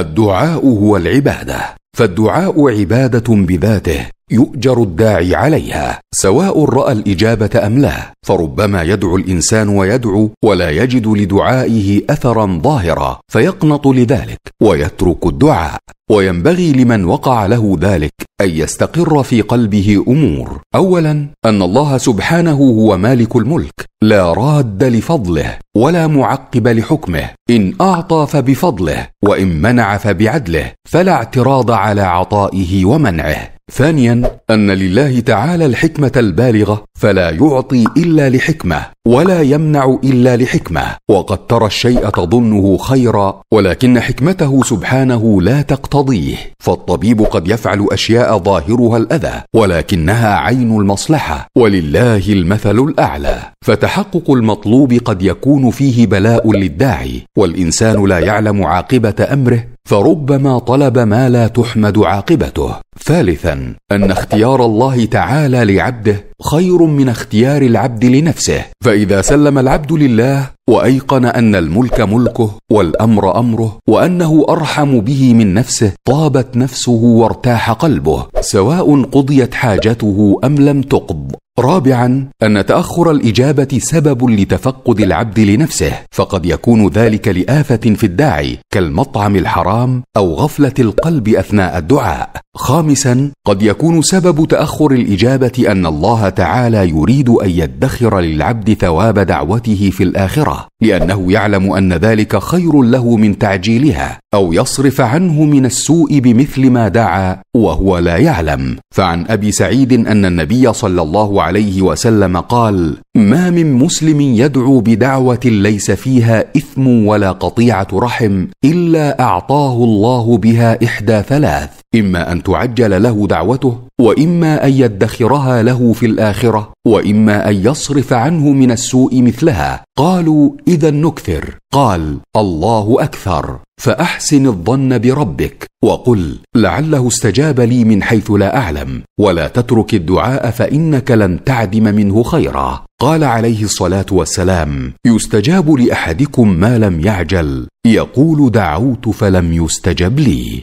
الدعاء هو العباده فالدعاء عباده بذاته يؤجر الداعي عليها سواء راى الاجابه ام لا فربما يدعو الانسان ويدعو ولا يجد لدعائه اثرا ظاهرا فيقنط لذلك ويترك الدعاء وينبغي لمن وقع له ذلك ان يستقر في قلبه امور اولا ان الله سبحانه هو مالك الملك لا راد لفضله ولا معقب لحكمه ان اعطى فبفضله وان منع فبعدله فلا اعتراض على عطائه ومنعه ثانيا ان لله تعالى الحكمه البالغه فلا يعطي الا لحكمه ولا يمنع الا لحكمه وقد ترى الشيء تظنه خيرا ولكن حكمته سبحانه لا تقتضيه فالطبيب قد يفعل اشياء ظاهرها الاذى ولكنها عين المصلحه ولله المثل الاعلى فتحقق المطلوب قد يكون فيه بلاء للداعي والانسان لا يعلم عاقبه امره فربما طلب ما لا تحمد عاقبته ثالثا ان اختيار الله تعالى لعبده خير من اختيار العبد لنفسه فاذا سلم العبد لله وايقن ان الملك ملكه والامر امره وانه ارحم به من نفسه طابت نفسه وارتاح قلبه سواء قضيت حاجته ام لم تقض رابعا ان تاخر الاجابه سبب لتفقد العبد لنفسه فقد يكون ذلك لافه في الداعي كالمطعم الحرام او غفله القلب اثناء الدعاء خامسا قد يكون سبب تاخر الاجابه ان الله تعالى يريد ان يدخر للعبد ثواب دعوته في الاخره لانه يعلم ان ذلك خير له من تعجيلها او يصرف عنه من السوء بمثل ما دعا وهو لا يعلم فعن ابي سعيد ان النبي صلى الله عليه وسلم قال ما من مسلم يدعو بدعوه ليس فيها اثم ولا قطيعه رحم الا اعطاه الله بها احدى ثلاث اما ان تعجل له دعوته واما ان يدخرها له في الاخره واما ان يصرف عنه من السوء مثلها قالوا اذا نكثر قال الله اكثر فاحسن الظن بربك وقل لعله استجاب لي من حيث لا اعلم ولا تترك الدعاء فانك لن تعدم منه خيرا قال عليه الصلاه والسلام يستجاب لاحدكم ما لم يعجل يقول دعوت فلم يستجب لي